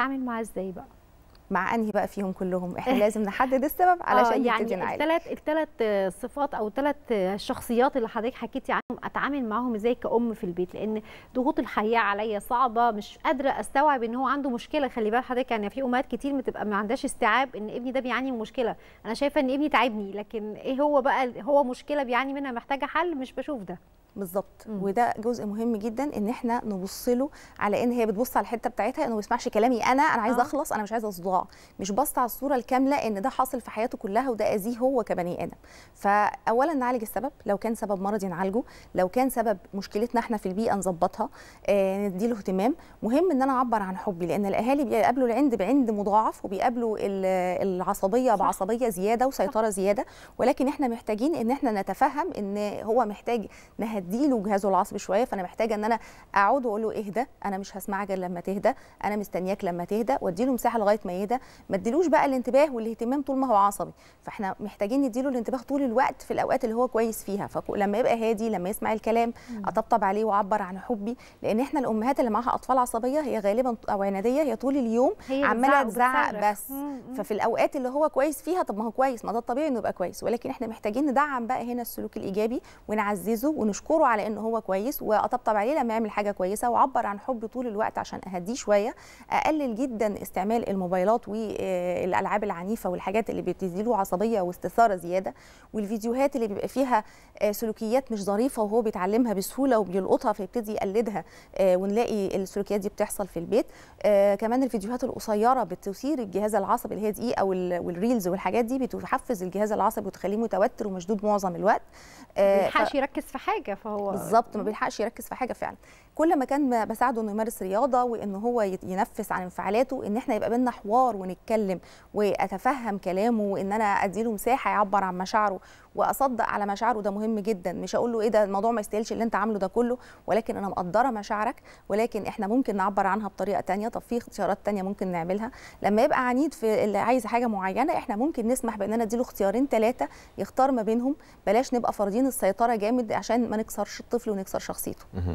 هتتعامل معاه ازاي بقى مع انهي بقى فيهم كلهم احنا إيه. لازم نحدد السبب علشان آه، يعني نعالج الثلاث الثلاث صفات او ثلاث شخصيات اللي حضرتك حكيتي عنهم اتعامل معاهم ازاي كأم في البيت لان ضغوط الحياه عليا صعبه مش قادره استوعب ان هو عنده مشكله خلي بال حضرتك يعني في امهات كتير بتبقى ما عندهاش استيعاب ان ابني ده بيعاني من مشكله انا شايفه ان ابني تعبني لكن ايه هو بقى هو مشكله بيعاني منها محتاجه حل مش بشوف ده بالظبط وده جزء مهم جدا ان احنا نبص له على ان هي بتبص على الحته بتاعتها انه ما يسمعش كلامي انا انا عايزه آه. اخلص انا مش عايزه اصداع مش باصه على الصوره الكامله ان ده حاصل في حياته كلها وده اذيه هو كبني ادم فاولا نعالج السبب لو كان سبب مرضي نعالجه لو كان سبب مشكلتنا احنا في البيئه نظبطها آه نديله اهتمام مهم ان انا اعبر عن حبي لان الاهالي بيقابلوا العند بعند مضاعف وبيقابلوا العصبيه صح. بعصبيه زياده وسيطره صح. زياده ولكن احنا محتاجين ان احنا نتفهم ان هو محتاج نهدي مديله جهازه العصبي شويه فانا محتاجه ان انا اقعد واقول له اهدى انا مش هسمعك غير لما تهدى انا مستنياك لما تهدى واديله مساحه لغايه ما يهدى ما اديلوش بقى الانتباه والاهتمام طول ما هو عصبي فاحنا محتاجين نديله الانتباه طول الوقت في الاوقات اللي هو كويس فيها فلما يبقى هادي لما يسمع الكلام اطبطب عليه واعبر عن حبي لان احنا الامهات اللي معاها اطفال عصبيه هي غالبا او عناديه هي طول اليوم عماله تزعق بس ففي الاوقات اللي هو كويس فيها طب ما هو كويس ما ده الطبيعي انه يبقى كويس ولكن احنا محتاجين ندعم بقى هنا السلوك الايجابي ونعززه ونشكره اشكره على ان هو كويس واطبطب عليه لما يعمل حاجه كويسه واعبر عن حبي طول الوقت عشان اهديه شويه اقلل جدا استعمال الموبايلات والالعاب العنيفه والحاجات اللي بتديله عصبيه واستثاره زياده والفيديوهات اللي بيبقى فيها آه، سلوكيات مش ظريفه وهو بيتعلمها بسهوله وبيلقطها فيبتدي يقلدها آه، ونلاقي السلوكيات دي بتحصل في البيت آه، كمان الفيديوهات القصيره بتثير الجهاز العصبي اللي هي دقيقه والريلز والحاجات دي بتحفز الجهاز العصبي وتخليه متوتر ومشدود معظم الوقت ما يلحقش يركز في حاجه فهو بالظبط ما بيلحقش يركز في حاجه فعلا كل ما كان بساعده انه يمارس رياضه وان هو ينفس عن انفعالاته ان احنا يبقى بينا حوار ونتكلم واتفهم كلامه وان انا اديله مساحه يعبر عن مشاعره واصدق على مشاعره ده مهم جدا مش اقول له ايه ده الموضوع ما يستاهلش اللي انت عامله ده كله ولكن انا مقدره مشاعرك ولكن احنا ممكن نعبر عنها بطريقه ثانيه طب في اختيارات ثانيه ممكن نعملها لما يبقى عنيد في اللي عايز حاجه معينه احنا ممكن نسمح بان انا اديله اختيارين ثلاثه يختار ما بينهم بلاش نبقى فارضين السيطره جامد عشان ما نكسرش الطفل ونكسر شخصيته